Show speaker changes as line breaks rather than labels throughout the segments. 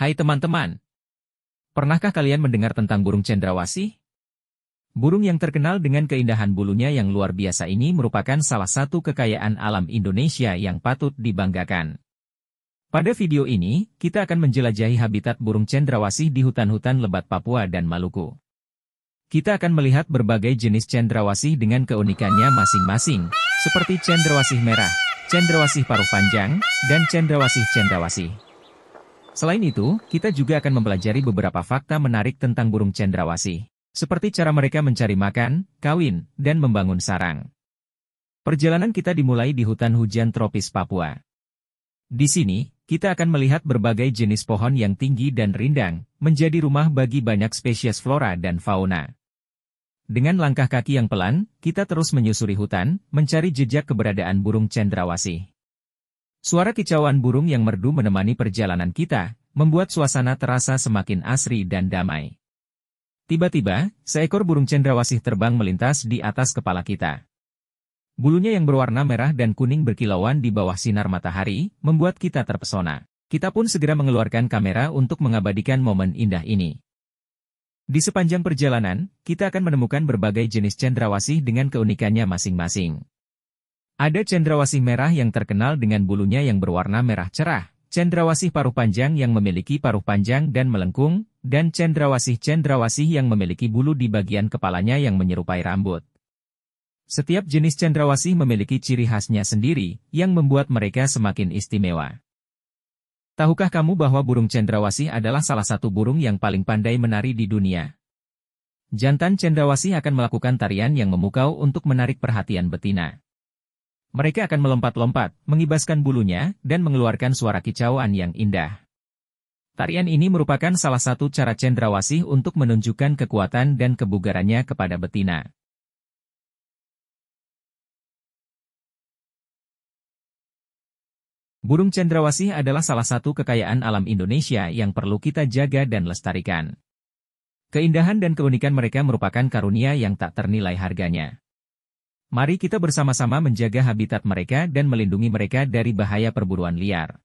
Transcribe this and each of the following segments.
Hai teman-teman. Pernahkah kalian mendengar tentang burung cendrawasih? Burung yang terkenal dengan keindahan bulunya yang luar biasa ini merupakan salah satu kekayaan alam Indonesia yang patut dibanggakan. Pada video ini, kita akan menjelajahi habitat burung cendrawasih di hutan-hutan lebat Papua dan Maluku. Kita akan melihat berbagai jenis cendrawasih dengan keunikannya masing-masing, seperti cendrawasih merah, cendrawasih paruh panjang, dan cendrawasih cendrawasih. Selain itu, kita juga akan mempelajari beberapa fakta menarik tentang burung cendrawasi, seperti cara mereka mencari makan, kawin, dan membangun sarang. Perjalanan kita dimulai di hutan hujan tropis Papua. Di sini, kita akan melihat berbagai jenis pohon yang tinggi dan rindang, menjadi rumah bagi banyak spesies flora dan fauna. Dengan langkah kaki yang pelan, kita terus menyusuri hutan, mencari jejak keberadaan burung cendrawasih. Suara kicauan burung yang merdu menemani perjalanan kita, membuat suasana terasa semakin asri dan damai. Tiba-tiba, seekor burung cendrawasih terbang melintas di atas kepala kita. Bulunya yang berwarna merah dan kuning berkilauan di bawah sinar matahari, membuat kita terpesona. Kita pun segera mengeluarkan kamera untuk mengabadikan momen indah ini. Di sepanjang perjalanan, kita akan menemukan berbagai jenis cendrawasih dengan keunikannya masing-masing. Ada cendrawasih merah yang terkenal dengan bulunya yang berwarna merah cerah, cendrawasih paruh panjang yang memiliki paruh panjang dan melengkung, dan cendrawasih-cendrawasih yang memiliki bulu di bagian kepalanya yang menyerupai rambut. Setiap jenis cendrawasih memiliki ciri khasnya sendiri, yang membuat mereka semakin istimewa. Tahukah kamu bahwa burung cendrawasih adalah salah satu burung yang paling pandai menari di dunia? Jantan cendrawasih akan melakukan tarian yang memukau untuk menarik perhatian betina. Mereka akan melompat-lompat, mengibaskan bulunya, dan mengeluarkan suara kicauan yang indah. Tarian ini merupakan salah satu cara cendrawasih untuk menunjukkan kekuatan dan kebugarannya kepada betina. Burung cendrawasih adalah salah satu kekayaan alam Indonesia yang perlu kita jaga dan lestarikan. Keindahan dan keunikan mereka merupakan karunia yang tak ternilai harganya. Mari kita bersama-sama menjaga habitat mereka dan melindungi mereka dari bahaya perburuan liar.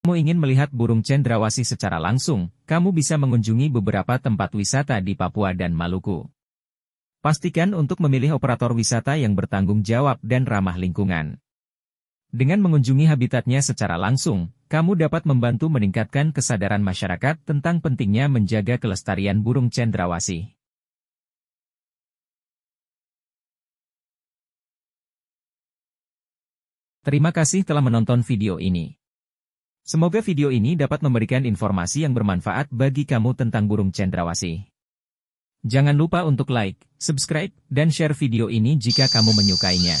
Kamu ingin melihat burung cendrawasih secara langsung, kamu bisa mengunjungi beberapa tempat wisata di Papua dan Maluku. Pastikan untuk memilih operator wisata yang bertanggung jawab dan ramah lingkungan. Dengan mengunjungi habitatnya secara langsung, kamu dapat membantu meningkatkan kesadaran masyarakat tentang pentingnya menjaga kelestarian burung cendrawasih. Terima kasih telah menonton video ini. Semoga video ini dapat memberikan informasi yang bermanfaat bagi kamu tentang burung cendrawasih. Jangan lupa untuk like, subscribe, dan share video ini jika kamu menyukainya.